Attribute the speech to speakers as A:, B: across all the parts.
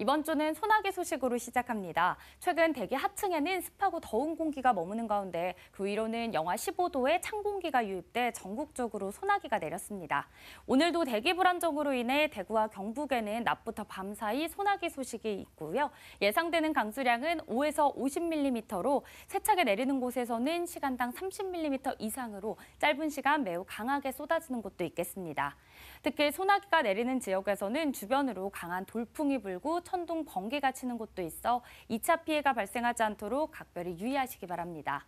A: 이번 주는 소나기 소식으로 시작합니다. 최근 대기 하층에는 습하고 더운 공기가 머무는 가운데 그 위로는 영하 15도의 찬 공기가 유입돼 전국적으로 소나기가 내렸습니다. 오늘도 대기 불안정으로 인해 대구와 경북에는 낮부터 밤사이 소나기 소식이 있고요. 예상되는 강수량은 5에서 50mm로 세차게 내리는 곳에서는 시간당 30mm 이상으로 짧은 시간 매우 강하게 쏟아지는 곳도 있겠습니다. 특히 소나기가 내리는 지역에서는 주변으로 강한 돌풍이 불고 천둥, 번개가 치는 곳도 있어 2차 피해가 발생하지 않도록 각별히 유의하시기 바랍니다.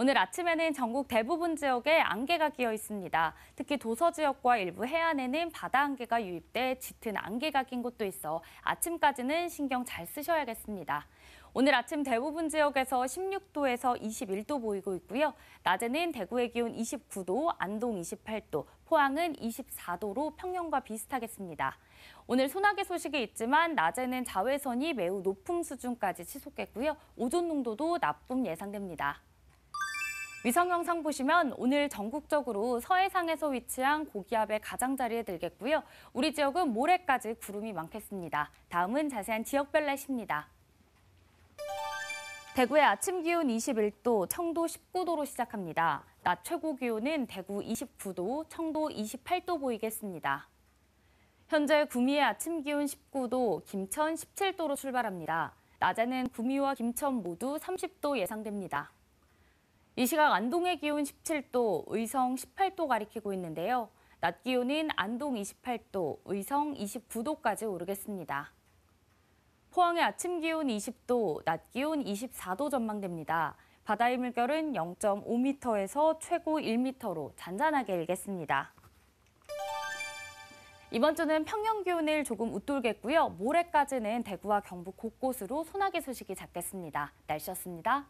A: 오늘 아침에는 전국 대부분 지역에 안개가 끼어 있습니다. 특히 도서 지역과 일부 해안에는 바다 안개가 유입돼 짙은 안개가 낀 곳도 있어 아침까지는 신경 잘 쓰셔야겠습니다. 오늘 아침 대부분 지역에서 16도에서 21도 보이고 있고요. 낮에는 대구의 기온 29도, 안동 28도, 포항은 24도로 평년과 비슷하겠습니다. 오늘 소나기 소식이 있지만 낮에는 자외선이 매우 높은 수준까지 치솟겠고요. 오존 농도도 나쁨 예상됩니다. 위성 영상 보시면 오늘 전국적으로 서해상에서 위치한 고기압의 가장자리에 들겠고요. 우리 지역은 모레까지 구름이 많겠습니다. 다음은 자세한 지역별 날씨입니다. 대구의 아침 기온 21도, 청도 19도로 시작합니다. 낮 최고 기온은 대구 29도, 청도 28도 보이겠습니다. 현재 구미의 아침 기온 19도, 김천 17도로 출발합니다. 낮에는 구미와 김천 모두 30도 예상됩니다. 이 시각 안동의 기온 17도, 의성 18도 가리키고 있는데요. 낮 기온은 안동 28도, 의성 29도까지 오르겠습니다. 포항의 아침 기온 20도, 낮 기온 24도 전망됩니다. 바다의 물결은 0.5m에서 최고 1m로 잔잔하게 일겠습니다. 이번 주는 평년 기온을 조금 웃돌겠고요. 모레까지는 대구와 경북 곳곳으로 소나기 소식이 잦겠습니다. 날씨였습니다.